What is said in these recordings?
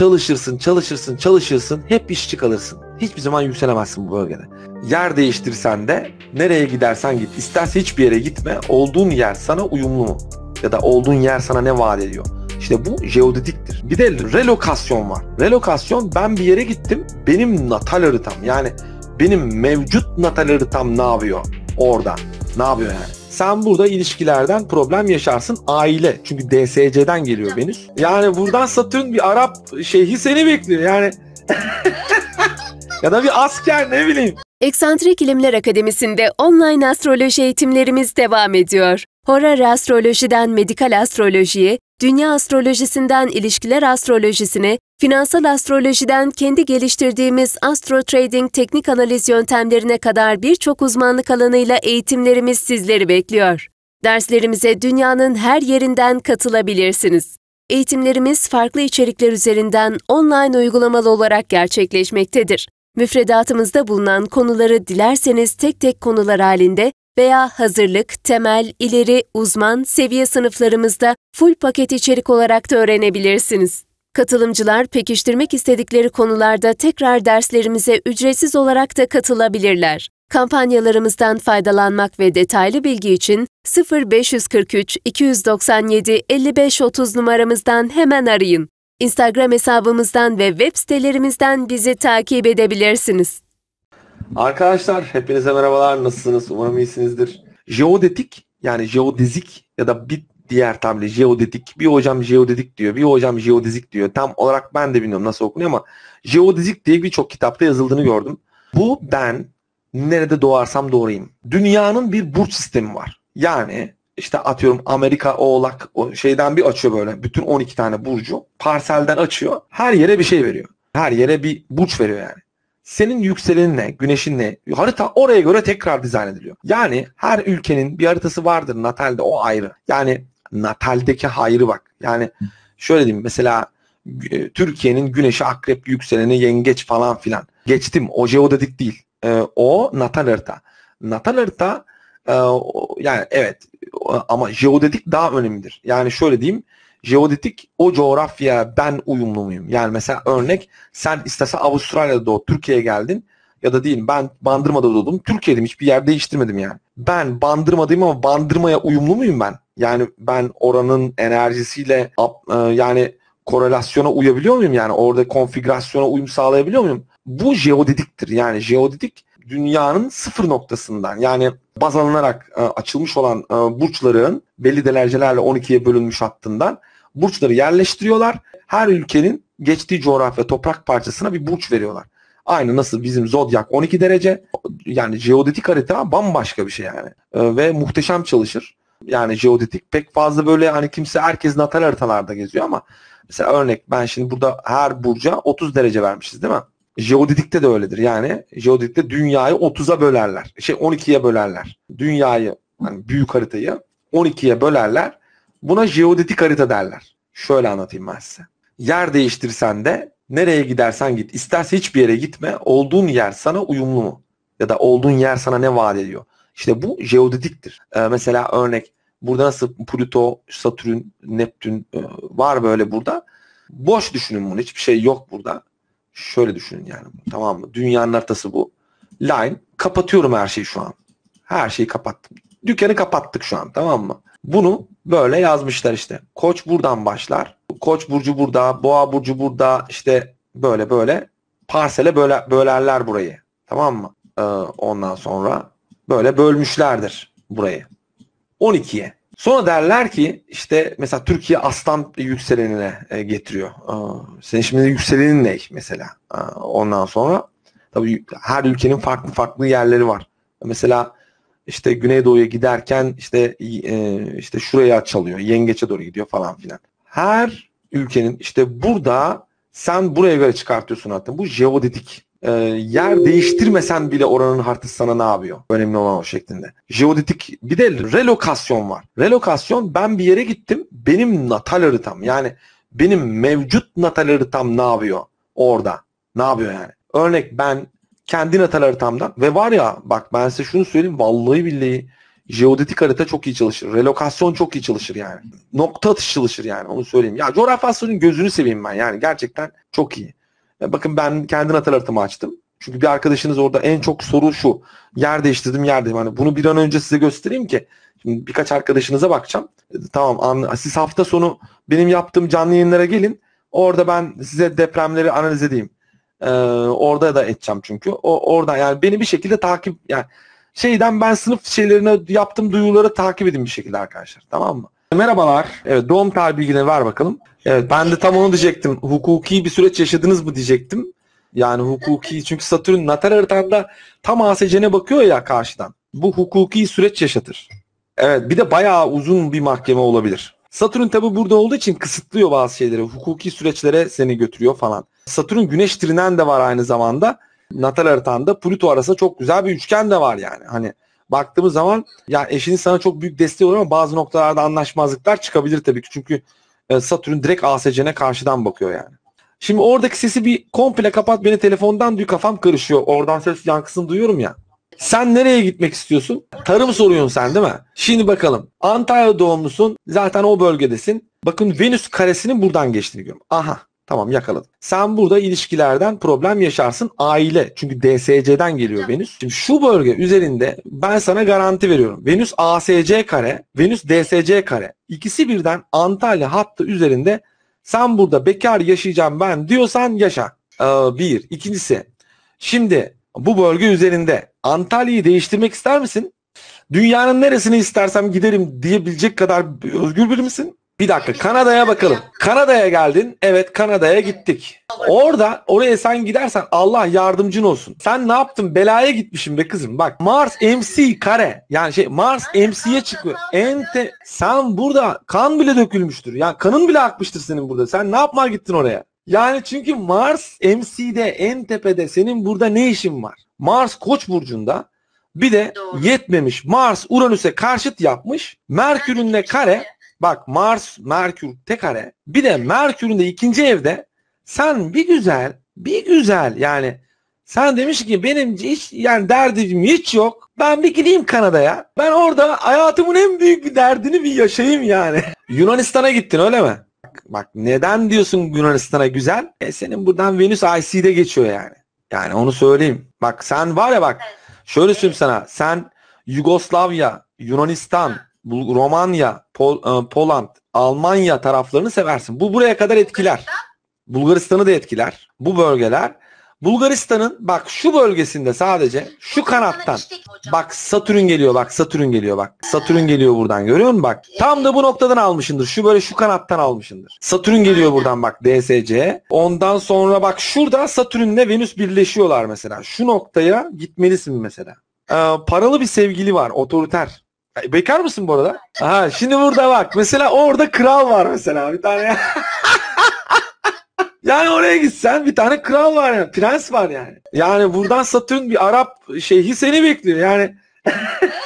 Çalışırsın, çalışırsın, çalışırsın. Hep işçi kalırsın. Hiçbir zaman yükselemezsin bu bölgede. Yer değiştirsen de nereye gidersen git. İsterse hiçbir yere gitme. Olduğun yer sana uyumlu mu? Ya da olduğun yer sana ne vaat ediyor? İşte bu jeodediktir. Bir de relokasyon var. Relokasyon ben bir yere gittim. Benim natal haritam yani benim mevcut natal haritam ne yapıyor orada? Ne yapıyor yani? sen burada ilişkilerden problem yaşarsın. Aile. Çünkü DSC'den geliyor Venüs. Yani buradan Satürn bir Arap şeyhi seni bekliyor. Yani ya da bir asker ne bileyim. Eksantrik İlimler Akademisi'nde online astroloji eğitimlerimiz devam ediyor. Horar astrolojiden medikal astrolojiye, dünya astrolojisinden ilişkiler astrolojisine, Finansal astrolojiden kendi geliştirdiğimiz astro trading teknik analiz yöntemlerine kadar birçok uzmanlık alanıyla eğitimlerimiz sizleri bekliyor. Derslerimize dünyanın her yerinden katılabilirsiniz. Eğitimlerimiz farklı içerikler üzerinden online uygulamalı olarak gerçekleşmektedir. Müfredatımızda bulunan konuları dilerseniz tek tek konular halinde veya hazırlık, temel, ileri, uzman, seviye sınıflarımızda full paket içerik olarak da öğrenebilirsiniz. Katılımcılar pekiştirmek istedikleri konularda tekrar derslerimize ücretsiz olarak da katılabilirler. Kampanyalarımızdan faydalanmak ve detaylı bilgi için 0543 297 5530 numaramızdan hemen arayın. Instagram hesabımızdan ve web sitelerimizden bizi takip edebilirsiniz. Arkadaşlar hepinize merhabalar. Nasılsınız? Umarım iyisinizdir. Jeodetik yani jeodezik ya da bit diğer tabiri jeodetik. Bir hocam jeodetik diyor. Bir hocam jeodezik diyor. Tam olarak ben de bilmiyorum nasıl okunuyor ama jeodezik diye birçok kitapta yazıldığını gördüm. Bu ben nerede doğarsam doğrayım. Dünyanın bir burç sistemi var. Yani işte atıyorum Amerika oğlak o şeyden bir açıyor böyle. Bütün 12 tane burcu parselden açıyor. Her yere bir şey veriyor. Her yere bir burç veriyor yani. Senin yükselenin ne, güneşin ne? Harita oraya göre tekrar dizayn ediliyor. Yani her ülkenin bir haritası vardır Natal'de o ayrı. Yani nataldeki hayrı bak. Yani şöyle diyeyim mesela Türkiye'nin güneşi akrep yükseleni yengeç falan filan. Geçtim o jeodedik değil. Ee, o natal harita. Natal harita e, yani evet ama jeodedik daha önemlidir. Yani şöyle diyeyim jeodetik o coğrafya ben uyumlu muyum? Yani mesela örnek sen istese Avustralya'da doğup Türkiye'ye geldin ya da diyelim ben Bandırma'da doğdum. Türkiye'dim hiçbir yer değiştirmedim yani. Ben Bandırma'dayım ama Bandırma'ya uyumlu muyum ben? Yani ben oranın enerjisiyle e, yani korelasyona uyabiliyor muyum? Yani orada konfigürasyona uyum sağlayabiliyor muyum? Bu jeodediktir. Yani jeodedik dünyanın sıfır noktasından yani baz alınarak e, açılmış olan e, burçların belli derecelerle 12'ye bölünmüş hattından burçları yerleştiriyorlar. Her ülkenin geçtiği coğrafya toprak parçasına bir burç veriyorlar. Aynı nasıl bizim zodyak 12 derece yani jeodetik harita bambaşka bir şey yani e, ve muhteşem çalışır. Yani jeodetik pek fazla böyle hani kimse herkes natal haritalarda geziyor ama mesela örnek ben şimdi burada her burca 30 derece vermişiz değil mi? Jeodedikte de öyledir yani. Jeodedikte dünyayı 30'a bölerler. Şey 12'ye bölerler. Dünyayı yani büyük haritayı 12'ye bölerler. Buna jeodetik harita derler. Şöyle anlatayım ben size. Yer değiştirsen de nereye gidersen git. İsterse hiçbir yere gitme. Olduğun yer sana uyumlu mu? Ya da olduğun yer sana ne vaat ediyor? İşte bu jeodediktir. Ee, mesela örnek burada nasıl Plüto, Satürn, Neptün e, var böyle burada. Boş düşünün bunu. Hiçbir şey yok burada. Şöyle düşünün yani. Tamam mı? Dünyanın haritası bu. Line. Kapatıyorum her şeyi şu an. Her şeyi kapattım. Dükkanı kapattık şu an tamam mı? Bunu böyle yazmışlar işte. Koç buradan başlar. Koç burcu burada, Boğa burcu burada işte böyle böyle parsele böyle bölerler burayı. Tamam mı? Ee, ondan sonra böyle bölmüşlerdir burayı. 12'ye. Sonra derler ki işte mesela Türkiye aslan yükselenine e, getiriyor. Ee, senin şimdi yükselenin ne mesela? Ee, ondan sonra tabii her ülkenin farklı farklı yerleri var. Mesela işte Güneydoğu'ya giderken işte e, işte şuraya çalıyor, yengeçe doğru gidiyor falan filan. Her ülkenin işte burada sen buraya göre çıkartıyorsun hatta. Bu jeodedik. E, ee, yer değiştirmesen bile oranın haritası sana ne yapıyor? Önemli olan o şeklinde. Jeodetik bir de relokasyon var. Relokasyon ben bir yere gittim. Benim natal haritam yani benim mevcut natal haritam ne yapıyor orada? Ne yapıyor yani? Örnek ben kendi natal haritamdan ve var ya bak ben size şunu söyleyeyim vallahi billahi Jeodetik harita çok iyi çalışır. Relokasyon çok iyi çalışır yani. Nokta atış çalışır yani onu söyleyeyim. Ya coğrafyasının gözünü seveyim ben yani gerçekten çok iyi. Ya bakın ben kendi natal haritamı açtım. Çünkü bir arkadaşınız orada en çok soru şu. Yer değiştirdim yer değiştirdim. Hani bunu bir an önce size göstereyim ki. Şimdi birkaç arkadaşınıza bakacağım. E, tamam siz hafta sonu benim yaptığım canlı yayınlara gelin. Orada ben size depremleri analiz edeyim. Ee, orada da edeceğim çünkü. O, orada yani beni bir şekilde takip yani şeyden ben sınıf şeylerine yaptığım duyuları takip edin bir şekilde arkadaşlar. Tamam mı? Merhabalar. Evet doğum tarih bilgileri ver bakalım. Evet ben de tam onu diyecektim. Hukuki bir süreç yaşadınız mı diyecektim. Yani hukuki çünkü Satürn natal haritanda tam ASC'ne bakıyor ya karşıdan. Bu hukuki süreç yaşatır. Evet bir de bayağı uzun bir mahkeme olabilir. Satürn tabi burada olduğu için kısıtlıyor bazı şeyleri. Hukuki süreçlere seni götürüyor falan. Satürn güneş trinen de var aynı zamanda. Natal haritanda Pluto arasında çok güzel bir üçgen de var yani. Hani baktığımız zaman ya eşiniz sana çok büyük desteği olur ama bazı noktalarda anlaşmazlıklar çıkabilir tabii ki. Çünkü e, Satürn direkt ASC'ne karşıdan bakıyor yani. Şimdi oradaki sesi bir komple kapat beni telefondan duy kafam karışıyor. Oradan ses yankısını duyuyorum ya. Sen nereye gitmek istiyorsun? Tarım soruyorsun sen değil mi? Şimdi bakalım. Antalya doğumlusun. Zaten o bölgedesin. Bakın Venüs karesinin buradan geçtiğini görüyorum. Aha. Tamam yakaladım. Sen burada ilişkilerden problem yaşarsın. Aile. Çünkü DSC'den geliyor evet. Venüs. Şimdi şu bölge üzerinde ben sana garanti veriyorum. Venüs ASC kare, Venüs DSC kare. İkisi birden Antalya hattı üzerinde sen burada bekar yaşayacağım ben diyorsan yaşa. Ee, bir. ikincisi. şimdi bu bölge üzerinde Antalya'yı değiştirmek ister misin? Dünyanın neresini istersem giderim diyebilecek kadar özgür bir misin? Bir dakika Kanada'ya bakalım. Kanada'ya geldin. Evet Kanada'ya gittik. Orada oraya sen gidersen Allah yardımcın olsun. Sen ne yaptın? Belaya gitmişim be kızım. Bak Mars MC kare. Yani şey Mars MC'ye çıkıyor. Ente sen burada kan bile dökülmüştür. Yani kanın bile akmıştır senin burada. Sen ne yapmaya gittin oraya? Yani çünkü Mars MC'de en tepede senin burada ne işin var? Mars Koç burcunda. Bir de Doğru. yetmemiş. Mars Uranüs'e karşıt yapmış. Merkür'ünle kare. Bak Mars, Merkür tek Bir de Merkür'ün de ikinci evde sen bir güzel, bir güzel yani sen demiş ki benim hiç yani derdim hiç yok. Ben bir gideyim Kanada'ya. Ben orada hayatımın en büyük bir derdini bir yaşayayım yani. Yunanistan'a gittin öyle mi? Bak, bak neden diyorsun Yunanistan'a güzel? E senin buradan Venüs IC'de geçiyor yani. Yani onu söyleyeyim. Bak sen var ya bak şöyle söyleyeyim sana. Sen Yugoslavya, Yunanistan, Romanya, Pol, e, Poland, Almanya taraflarını seversin. Bu buraya kadar etkiler. Bulgaristan'ı da etkiler. Bu bölgeler Bulgaristan'ın bak şu bölgesinde sadece şu kanattan bak Satürn geliyor bak Satürn geliyor bak Satürn geliyor buradan görüyor musun bak tam da bu noktadan almışındır şu böyle şu kanattan almışındır Satürn geliyor buradan bak DSC ondan sonra bak şurada Satürn'le Venüs birleşiyorlar mesela şu noktaya gitmelisin mesela ee, paralı bir sevgili var otoriter Bekar mısın bu arada? Aha şimdi burada bak. Mesela orada kral var mesela bir tane. yani oraya gitsen bir tane kral var yani. Prens var yani. Yani buradan Satürn bir Arap şeyhi seni bekliyor yani.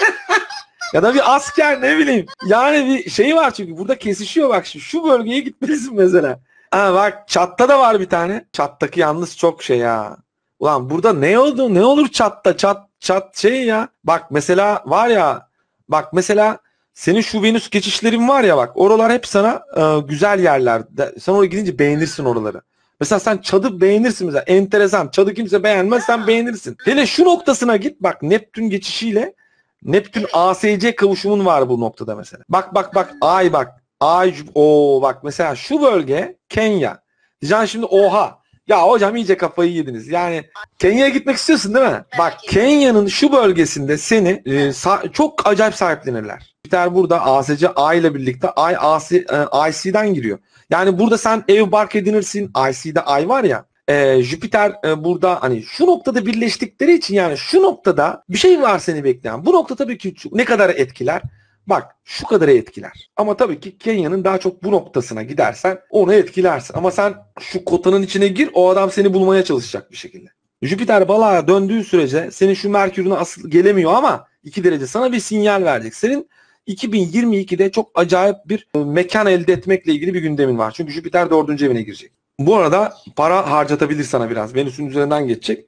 ya da bir asker ne bileyim. Yani bir şey var çünkü burada kesişiyor bak şimdi. Şu bölgeye gitmelisin mesela. Ha bak çatta da var bir tane. Çattaki yalnız çok şey ya. Ulan burada ne oldu? Ne olur çatta? Çat çat şey ya. Bak mesela var ya Bak mesela senin şu Venüs geçişlerin var ya bak oralar hep sana e, güzel yerler. Sen oraya gidince beğenirsin oraları. Mesela sen çadı beğenirsin mesela. Enteresan. Çadı kimse beğenmez sen beğenirsin. Hele şu noktasına git bak Neptün geçişiyle Neptün ASC kavuşumun var bu noktada mesela. Bak bak bak ay bak. Ay o bak mesela şu bölge Kenya. Diyeceksin şimdi oha ya hocam iyice kafayı yediniz. Yani Kenya'ya gitmek istiyorsun değil mi? Evet, Bak Kenya'nın şu bölgesinde seni e, çok acayip sahiplenirler. Biter burada ASC A ile birlikte e, I, AS, e, IC'den giriyor. Yani burada sen ev bark edinirsin. IC'de I var ya. E, Jüpiter e, burada hani şu noktada birleştikleri için yani şu noktada bir şey var seni bekleyen. Bu nokta tabii ki ne kadar etkiler? Bak şu kadar etkiler. Ama tabii ki Kenya'nın daha çok bu noktasına gidersen onu etkilersin. Ama sen şu kotanın içine gir o adam seni bulmaya çalışacak bir şekilde. Jüpiter balığa döndüğü sürece senin şu Merkür'üne asıl gelemiyor ama 2 derece sana bir sinyal verecek. Senin 2022'de çok acayip bir e, mekan elde etmekle ilgili bir gündemin var. Çünkü Jüpiter 4. evine girecek. Bu arada para harcatabilir sana biraz. Venüs'ün üzerinden geçecek.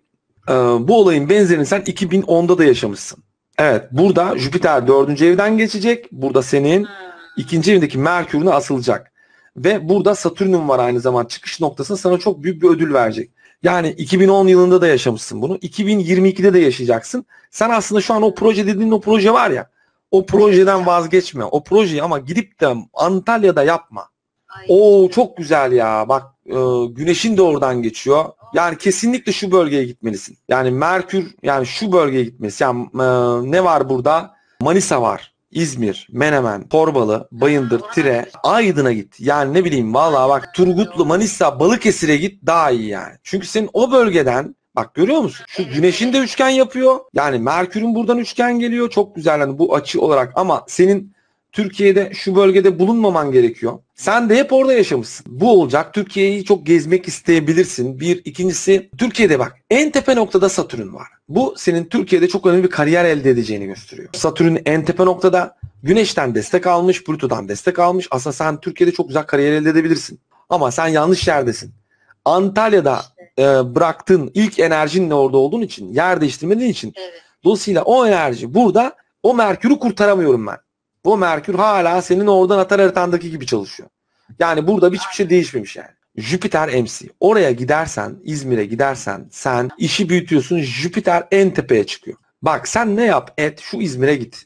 Ee, bu olayın benzerini sen 2010'da da yaşamışsın. Evet burada Jüpiter dördüncü evden geçecek. Burada senin ikinci evindeki Merkür'ün asılacak. Ve burada Satürn'ün var aynı zaman çıkış noktasında sana çok büyük bir ödül verecek. Yani 2010 yılında da yaşamışsın bunu. 2022'de de yaşayacaksın. Sen aslında şu an o proje dediğin o proje var ya. O projeden vazgeçme. O projeyi ama gidip de Antalya'da yapma. Ay. Oo çok güzel ya. Bak e, güneşin de oradan geçiyor. Yani kesinlikle şu bölgeye gitmelisin. Yani Merkür yani şu bölgeye gitmelisin. Yani e, ne var burada? Manisa var. İzmir, Menemen, Torbalı, Bayındır, Tire, Aydın'a git. Yani ne bileyim valla bak Turgutlu, Manisa, Balıkesir'e git daha iyi yani. Çünkü senin o bölgeden Bak görüyor musun? Şu güneşin de üçgen yapıyor. Yani Merkür'ün buradan üçgen geliyor. Çok güzel yani bu açı olarak ama senin Türkiye'de şu bölgede bulunmaman gerekiyor. Sen de hep orada yaşamışsın. Bu olacak. Türkiye'yi çok gezmek isteyebilirsin. Bir. ikincisi Türkiye'de bak en tepe noktada Satürn var. Bu senin Türkiye'de çok önemli bir kariyer elde edeceğini gösteriyor. Satürn en tepe noktada Güneş'ten destek almış, Pluto'dan destek almış. Aslında sen Türkiye'de çok güzel kariyer elde edebilirsin. Ama sen yanlış yerdesin. Antalya'da e, bıraktığın ilk enerjinle orada olduğun için, yer değiştirmediğin için. Evet. Dolayısıyla o enerji burada o Merkür'ü kurtaramıyorum ben. Bu Merkür hala senin oradan atar haritandaki gibi çalışıyor. Yani burada hiçbir şey değişmemiş yani. Jüpiter MC. Oraya gidersen, İzmir'e gidersen sen işi büyütüyorsun. Jüpiter en tepeye çıkıyor. Bak sen ne yap et şu İzmir'e git.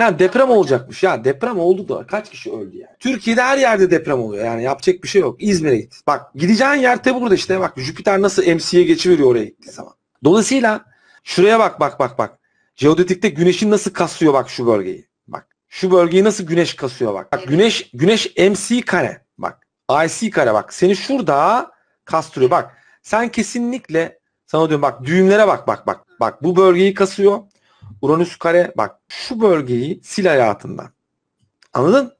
Yani deprem olacakmış ya deprem oldu da kaç kişi öldü yani. Türkiye'de her yerde deprem oluyor yani yapacak bir şey yok. İzmir'e git. Bak gideceğin yer de burada işte bak Jüpiter nasıl MC'ye geçiveriyor oraya gittiği zaman. Dolayısıyla şuraya bak bak bak bak. Jeodetikte güneşin nasıl kaslıyor bak şu bölgeyi. Şu bölgeyi nasıl güneş kasıyor bak. Bak güneş güneş MC kare. Bak IC kare bak. Seni şurada kastırıyor. Bak sen kesinlikle sana diyorum bak düğümlere bak bak bak. Bak bu bölgeyi kasıyor. Uranüs kare bak şu bölgeyi sil hayatından. Anladın?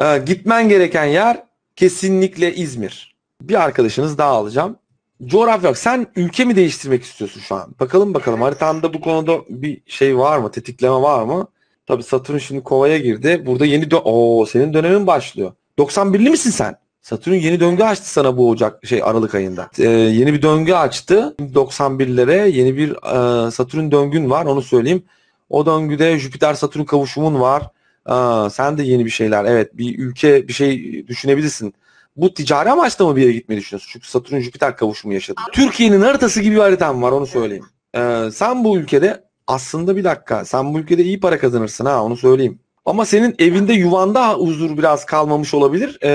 Ee, gitmen gereken yer kesinlikle İzmir. Bir arkadaşınız daha alacağım. Coğrafya yok. Sen ülke mi değiştirmek istiyorsun şu an? Bakalım bakalım haritanda bu konuda bir şey var mı? Tetikleme var mı? Tabi Satürn şimdi kovaya girdi. Burada yeni dö Oo, senin dönemin başlıyor. 91'li misin sen? Satürn yeni döngü açtı sana bu Ocak şey Aralık ayında. Ee, yeni bir döngü açtı. 91'lere yeni bir e, Satürn döngün var onu söyleyeyim. O döngüde Jüpiter Satürn kavuşumun var. Aa, ee, sen de yeni bir şeyler evet bir ülke bir şey düşünebilirsin. Bu ticari amaçla mı bir yere gitmeyi düşünüyorsun? Çünkü Satürn Jüpiter kavuşumu yaşadı. Türkiye'nin haritası gibi bir haritam var onu söyleyeyim. Ee, sen bu ülkede aslında bir dakika sen bu ülkede iyi para kazanırsın ha onu söyleyeyim. Ama senin evinde yuvanda huzur biraz kalmamış olabilir ee,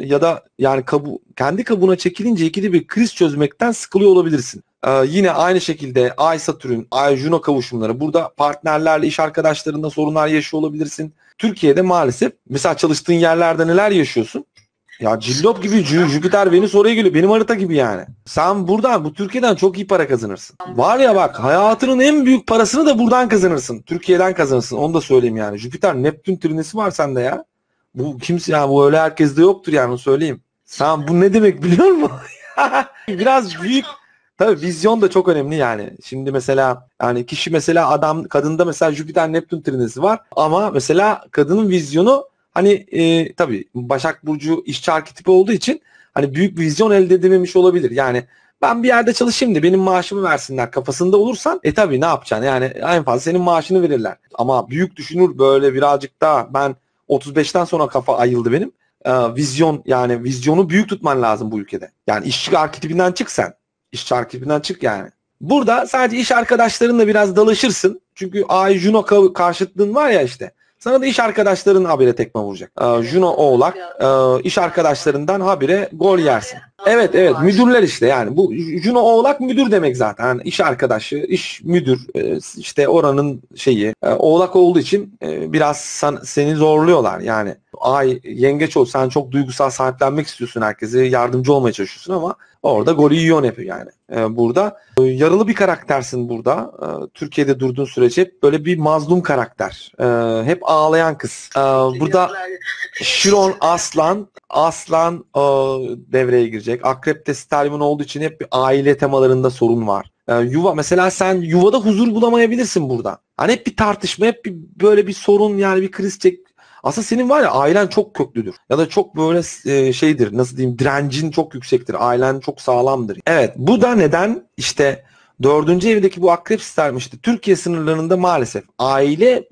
ya da yani kabu, kendi kabuğuna çekilince ikili bir kriz çözmekten sıkılıyor olabilirsin. Ee, yine aynı şekilde Ay Satürn, Ay Juno kavuşumları burada partnerlerle iş arkadaşlarında sorunlar yaşıyor olabilirsin. Türkiye'de maalesef mesela çalıştığın yerlerde neler yaşıyorsun? Ya cillop gibi Jüpiter Venüs oraya geliyor. Benim harita gibi yani. Sen buradan bu Türkiye'den çok iyi para kazanırsın. Var ya bak hayatının en büyük parasını da buradan kazanırsın. Türkiye'den kazanırsın. Onu da söyleyeyim yani. Jüpiter Neptün trinesi var sende ya. Bu kimse yani bu öyle herkeste yoktur yani onu söyleyeyim. Sen bu ne demek biliyor musun? Biraz büyük Tabii vizyon da çok önemli yani. Şimdi mesela yani kişi mesela adam kadında mesela Jüpiter Neptün trinesi var ama mesela kadının vizyonu Hani e, tabii Başak Burcu işçi arketipi olduğu için hani büyük vizyon elde edememiş olabilir. Yani ben bir yerde çalışayım da benim maaşımı versinler kafasında olursan e tabii ne yapacaksın yani en fazla senin maaşını verirler. Ama büyük düşünür böyle birazcık daha ben 35'ten sonra kafa ayıldı benim. Ee, vizyon yani vizyonu büyük tutman lazım bu ülkede. Yani işçi arketipinden çık sen. İşçi arketipinden çık yani. Burada sadece iş arkadaşlarınla biraz dalaşırsın. Çünkü Ay Juno karşıtlığın var ya işte. Sana da iş arkadaşların habire tekme vuracak. Ee, Juno Oğlak e, iş arkadaşlarından habire gol yersin. Evet evet müdürler işte yani bu Juno Oğlak müdür demek zaten yani iş arkadaşı iş müdür e, işte oranın şeyi e, Oğlak olduğu için e, biraz sen, seni zorluyorlar yani ay yengeç ol sen çok duygusal sahiplenmek istiyorsun herkese yardımcı olmaya çalışıyorsun ama orada golü yiyorsun hep yani burada yaralı bir karaktersin burada Türkiye'de durduğun sürece hep böyle bir mazlum karakter hep ağlayan kız burada Şiron Aslan Aslan devreye girecek gelecek. Akrep'te stermin olduğu için hep bir aile temalarında sorun var. Yani yuva mesela sen yuvada huzur bulamayabilirsin burada. Hani hep bir tartışma, hep bir, böyle bir sorun yani bir kriz çek. Aslında senin var ya ailen çok köklüdür. Ya da çok böyle e, şeydir nasıl diyeyim direncin çok yüksektir. Ailen çok sağlamdır. Evet bu da neden işte Dördüncü evdeki bu akrep istermişti. Türkiye sınırlarında maalesef aile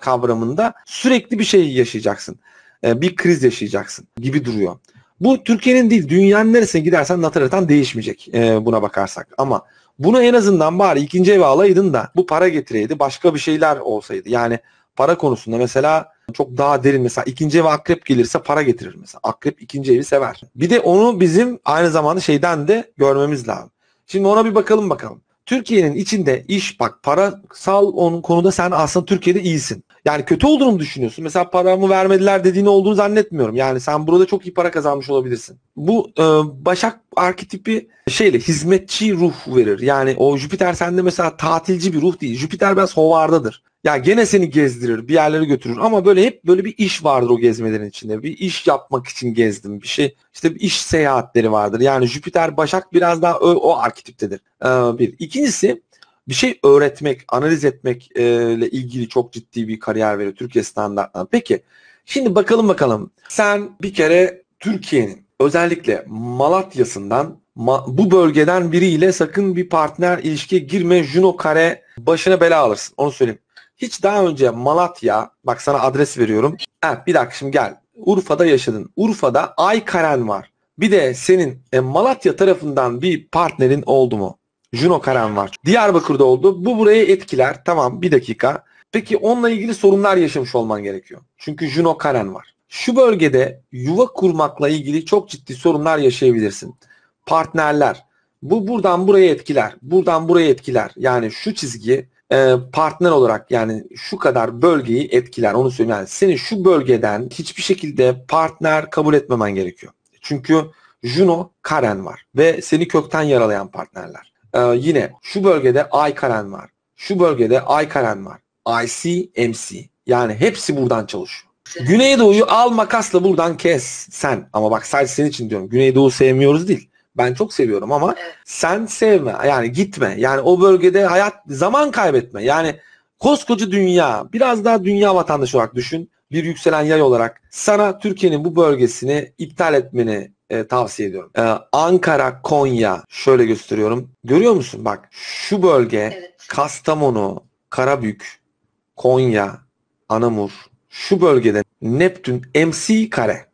kavramında sürekli bir şey yaşayacaksın. E, bir kriz yaşayacaksın gibi duruyor. Bu Türkiye'nin değil dünyanın neresine gidersen nataratan değişmeyecek e, buna bakarsak. Ama bunu en azından bari ikinci eve alaydın da bu para getireydi başka bir şeyler olsaydı. Yani para konusunda mesela çok daha derin mesela ikinci eve akrep gelirse para getirir mesela. Akrep ikinci evi sever. Bir de onu bizim aynı zamanda şeyden de görmemiz lazım. Şimdi ona bir bakalım bakalım. Türkiye'nin içinde iş bak parasal onun konuda sen aslında Türkiye'de iyisin. Yani kötü olduğunu mu düşünüyorsun? Mesela paramı vermediler dediğini olduğunu zannetmiyorum. Yani sen burada çok iyi para kazanmış olabilirsin. Bu e, Başak arketipi şeyle hizmetçi ruh verir. Yani o Jüpiter sende mesela tatilci bir ruh değil. Jüpiter biraz hovardadır. Ya gene seni gezdirir, bir yerlere götürür ama böyle hep böyle bir iş vardır o gezmelerin içinde. Bir iş yapmak için gezdim, bir şey. işte bir iş seyahatleri vardır. Yani Jüpiter, Başak biraz daha o, o arketiptedir. Ee, bir. İkincisi bir şey öğretmek, analiz etmekle e, ilgili çok ciddi bir kariyer veriyor Türkiye standartlarına. Peki şimdi bakalım bakalım. Sen bir kere Türkiye'nin özellikle Malatya'sından bu bölgeden biriyle sakın bir partner ilişkiye girme Juno Kare başına bela alırsın. Onu söyleyeyim. Hiç daha önce Malatya, bak sana adres veriyorum. Ha, bir dakika şimdi gel. Urfa'da yaşadın. Urfa'da Ay Aykaren var. Bir de senin e, Malatya tarafından bir partnerin oldu mu? Juno Karen var. Diyarbakır'da oldu. Bu burayı etkiler. Tamam bir dakika. Peki onunla ilgili sorunlar yaşamış olman gerekiyor. Çünkü Juno Karen var. Şu bölgede yuva kurmakla ilgili çok ciddi sorunlar yaşayabilirsin. Partnerler. Bu buradan buraya etkiler. Buradan buraya etkiler. Yani şu çizgi e, partner olarak yani şu kadar bölgeyi etkiler onu söyleyeyim. Yani senin şu bölgeden hiçbir şekilde partner kabul etmemen gerekiyor. Çünkü Juno Karen var ve seni kökten yaralayan partnerler. Ee, yine şu bölgede Ay Karen var. Şu bölgede Ay Karen var. IC, MC. Yani hepsi buradan çalışıyor. Güneydoğu'yu al makasla buradan kes sen. Ama bak sadece senin için diyorum. Güneydoğu sevmiyoruz değil. Ben çok seviyorum ama evet. sen sevme. Yani gitme. Yani o bölgede hayat zaman kaybetme. Yani koskoca dünya biraz daha dünya vatandaşı olarak düşün. Bir yükselen yay olarak sana Türkiye'nin bu bölgesini iptal etmeni e, tavsiye ediyorum. Ee, Ankara, Konya şöyle gösteriyorum. Görüyor musun bak şu bölge evet. Kastamonu, Karabük, Konya, Anamur şu bölgede Neptün MC kare.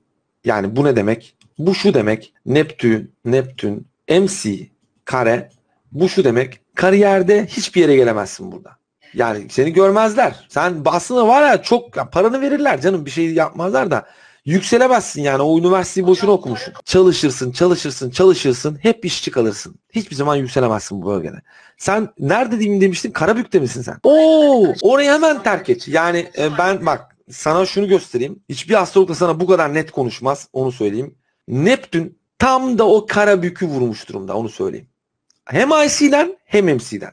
Yani bu ne demek? Bu şu demek Neptün, Neptün, MC kare bu şu demek kariyerde hiçbir yere gelemezsin burada. Yani seni görmezler. Sen basını var ya çok ya paranı verirler canım bir şey yapmazlar da yükselemezsin yani o üniversiteyi boşuna okumuşsun. Çalışırsın, çalışırsın, çalışırsın hep işçi kalırsın. Hiçbir zaman yükselemezsin bu bölgede. Sen nerede diyeyim demiştin? Karabük'te misin sen? Oo, orayı hemen terk et. Yani e, ben bak sana şunu göstereyim. Hiçbir da sana bu kadar net konuşmaz. Onu söyleyeyim. Neptün tam da o kara bükü vurmuş durumda onu söyleyeyim. Hem IC'den hem MC'den.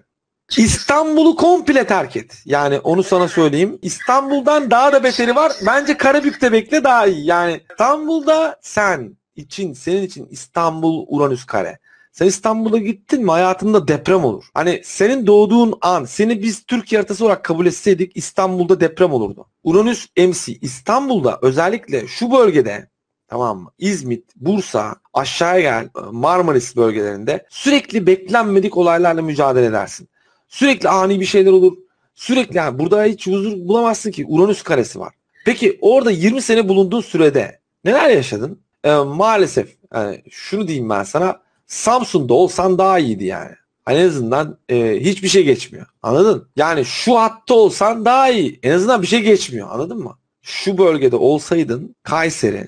İstanbul'u komple terk et. Yani onu sana söyleyeyim. İstanbul'dan daha da beteri var. Bence Karabük'te bekle daha iyi. Yani İstanbul'da sen için, senin için İstanbul Uranüs kare. Sen İstanbul'a gittin mi hayatında deprem olur. Hani senin doğduğun an seni biz Türkiye haritası olarak kabul etseydik İstanbul'da deprem olurdu. Uranüs MC İstanbul'da özellikle şu bölgede Tamam mı? İzmit, Bursa, aşağıya gel e, Marmaris bölgelerinde sürekli beklenmedik olaylarla mücadele edersin. Sürekli ani bir şeyler olur. Sürekli yani burada hiç huzur bulamazsın ki. Uranüs karesi var. Peki orada 20 sene bulunduğun sürede neler yaşadın? Ee, maalesef yani şunu diyeyim ben sana. Samsun'da olsan daha iyiydi yani. Hani En azından e, hiçbir şey geçmiyor. Anladın? Yani şu hatta olsan daha iyi. En azından bir şey geçmiyor. Anladın mı? Şu bölgede olsaydın Kayseri,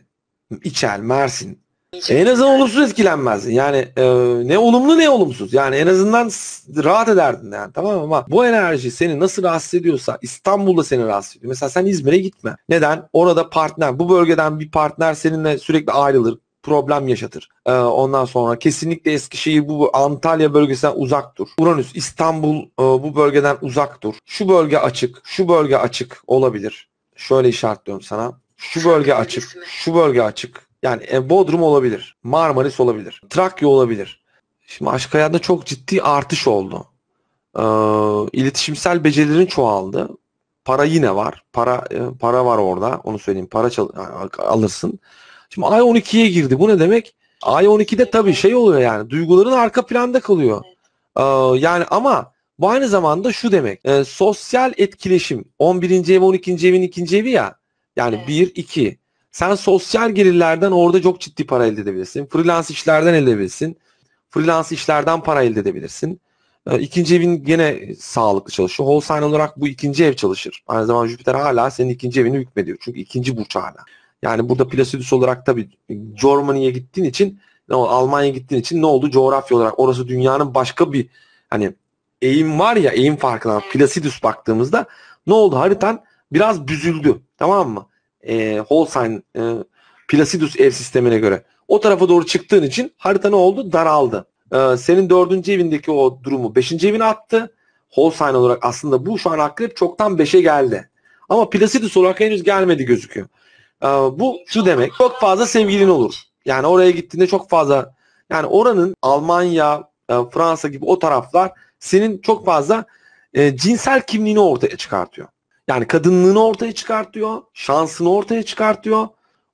İçel, Mersin. En azından olumsuz etkilenmezdin. Yani e, ne olumlu ne olumsuz. Yani en azından rahat ederdin yani tamam ama bu enerji seni nasıl rahatsız ediyorsa İstanbul'da seni rahatsız ediyor. Mesela sen İzmir'e gitme. Neden? Orada partner, bu bölgeden bir partner seninle sürekli ayrılır problem yaşatır. Ee, ondan sonra kesinlikle Eskişehir bu Antalya bölgesinden uzak dur. Uranüs İstanbul e, bu bölgeden uzak dur. Şu bölge açık, şu bölge açık olabilir. Şöyle işaretliyorum sana şu bölge açık, şu bölge açık. Yani e, Bodrum olabilir, Marmaris olabilir, Trakya olabilir. Şimdi aşk hayatında çok ciddi artış oldu. Ee, iletişimsel becerilerin çoğaldı. Para yine var. Para e, para var orada. Onu söyleyeyim. Para alırsın. Şimdi ay 12'ye girdi. Bu ne demek? Ay 12'de tabii şey oluyor yani. Duyguların arka planda kalıyor. Ee, yani ama bu aynı zamanda şu demek. E, sosyal etkileşim. 11. ev 12. evin ikinci evi ya yani evet. bir, iki. Sen sosyal gelirlerden orada çok ciddi para elde edebilirsin. Freelance işlerden elde edebilirsin. Freelance işlerden para elde edebilirsin. Ee, ikinci evin gene sağlıklı çalışıyor. Whole olarak bu ikinci ev çalışır. Aynı zamanda Jüpiter hala senin ikinci evini hükmediyor. Çünkü ikinci burç hala. Yani burada Placidus olarak tabii Germany'ye gittiğin için Almanya'ya gittiğin için ne oldu? Coğrafya olarak orası dünyanın başka bir hani eğim var ya eğim farkına Placidus baktığımızda ne oldu? Haritan biraz büzüldü. Tamam mı? E, Holstein e, Placidus ev sistemine göre. O tarafa doğru çıktığın için harita ne oldu? Daraldı. E, senin dördüncü evindeki o durumu beşinci evine attı. Holstein olarak aslında bu şu an akrep çoktan beşe geldi. Ama Placidus olarak henüz gelmedi gözüküyor. E, bu şu demek. Çok fazla sevgilin olur. Yani oraya gittiğinde çok fazla yani oranın Almanya, e, Fransa gibi o taraflar senin çok fazla e, cinsel kimliğini ortaya çıkartıyor. Yani kadınlığını ortaya çıkartıyor, şansını ortaya çıkartıyor.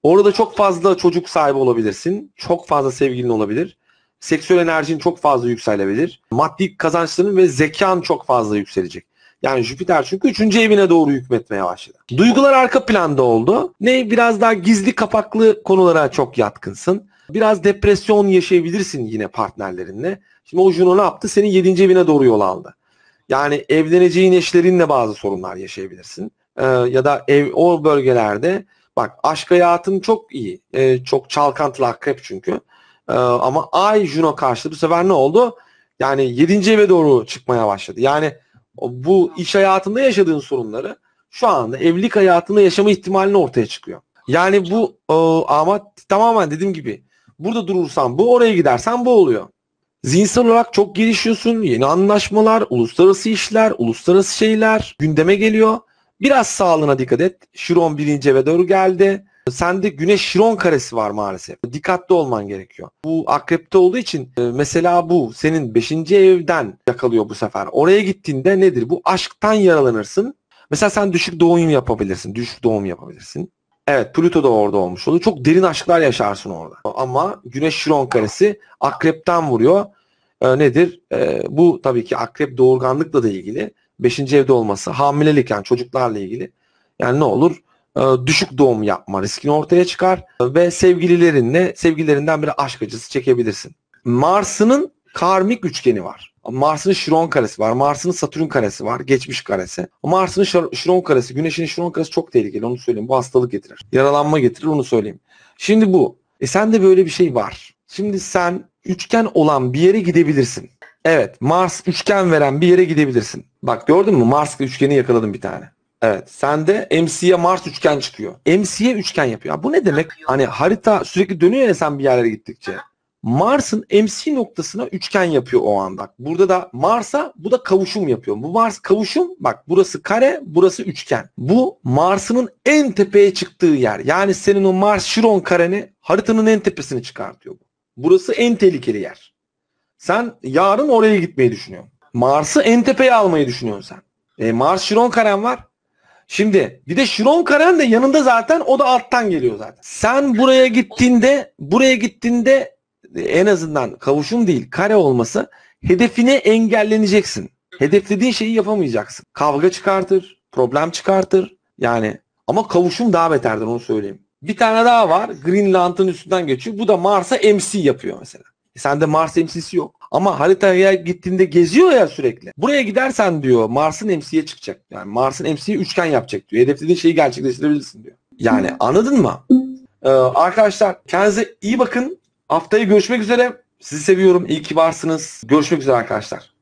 Orada çok fazla çocuk sahibi olabilirsin. Çok fazla sevgilin olabilir. Seksüel enerjin çok fazla yükselebilir. Maddi kazançların ve zekan çok fazla yükselecek. Yani Jüpiter çünkü üçüncü evine doğru hükmetmeye başladı. Duygular arka planda oldu. Ne biraz daha gizli kapaklı konulara çok yatkınsın. Biraz depresyon yaşayabilirsin yine partnerlerinle. Şimdi o Juno ne yaptı? Senin yedinci evine doğru yol aldı. Yani evleneceğin eşlerinle bazı sorunlar yaşayabilirsin. Ee, ya da ev o bölgelerde bak aşk hayatın çok iyi. Ee, çok çalkantılı akrep çünkü. Ee, ama ay Juno karşıtı bu sefer ne oldu? Yani 7. eve doğru çıkmaya başladı. Yani bu iş hayatında yaşadığın sorunları şu anda evlilik hayatında yaşama ihtimalini ortaya çıkıyor. Yani bu ama tamamen dediğim gibi burada durursan bu oraya gidersen bu oluyor. Zihinsel olarak çok gelişiyorsun. Yeni anlaşmalar, uluslararası işler, uluslararası şeyler gündeme geliyor. Biraz sağlığına dikkat et. Şiron birinci eve doğru geldi. Sende güneş şiron karesi var maalesef. Dikkatli olman gerekiyor. Bu akrepte olduğu için e, mesela bu senin 5. evden yakalıyor bu sefer. Oraya gittiğinde nedir? Bu aşktan yaralanırsın. Mesela sen düşük doğum yapabilirsin. Düşük doğum yapabilirsin. Evet Plüto da orada olmuş olur. Çok derin aşklar yaşarsın orada. Ama Güneş Şiron karesi akrepten vuruyor. E, nedir? E, bu tabii ki akrep doğurganlıkla da ilgili. Beşinci evde olması hamilelik yani çocuklarla ilgili. Yani ne olur? E, düşük doğum yapma riskini ortaya çıkar. Ve sevgililerinle sevgililerinden biri aşk acısı çekebilirsin. Mars'ının karmik üçgeni var. Mars'ın Şiron karesi var. Mars'ın Satürn karesi var. Geçmiş karesi. Mars'ın Şiron karesi, Güneş'in Şiron karesi çok tehlikeli onu söyleyeyim. Bu hastalık getirir. Yaralanma getirir onu söyleyeyim. Şimdi bu. E sen de böyle bir şey var. Şimdi sen üçgen olan bir yere gidebilirsin. Evet Mars üçgen veren bir yere gidebilirsin. Bak gördün mü Mars üçgeni yakaladım bir tane. Evet. Sende MC'ye Mars üçgen çıkıyor. MC'ye üçgen yapıyor. Ya bu ne demek? Hani harita sürekli dönüyor ya sen bir yerlere gittikçe. Mars'ın MC noktasına üçgen yapıyor o an Burada da Mars'a bu da kavuşum yapıyor. Bu Mars kavuşum bak burası kare burası üçgen. Bu Mars'ın en tepeye çıktığı yer. Yani senin o Mars Chiron kareni haritanın en tepesini çıkartıyor. Burası en tehlikeli yer. Sen yarın oraya gitmeyi düşünüyorsun. Mars'ı en tepeye almayı düşünüyorsun sen. E, Mars Chiron karen var. Şimdi bir de Şiron Karen de yanında zaten o da alttan geliyor zaten. Sen buraya gittiğinde buraya gittiğinde en azından kavuşum değil kare olması hedefine engelleneceksin. Hedeflediğin şeyi yapamayacaksın. Kavga çıkartır, problem çıkartır. Yani ama kavuşum daha beterdir onu söyleyeyim. Bir tane daha var. Greenland'ın üstünden geçiyor. Bu da Mars'a MC yapıyor mesela. E sende Mars MC'si yok. Ama haritaya gittiğinde geziyor ya sürekli. Buraya gidersen diyor Mars'ın MC'ye çıkacak. Yani Mars'ın MC'yi üçgen yapacak diyor. Hedeflediğin şeyi gerçekleştirebilirsin diyor. Yani anladın mı? Ee, arkadaşlar kendinize iyi bakın. Haftaya görüşmek üzere. Sizi seviyorum. İyi ki varsınız. Görüşmek üzere arkadaşlar.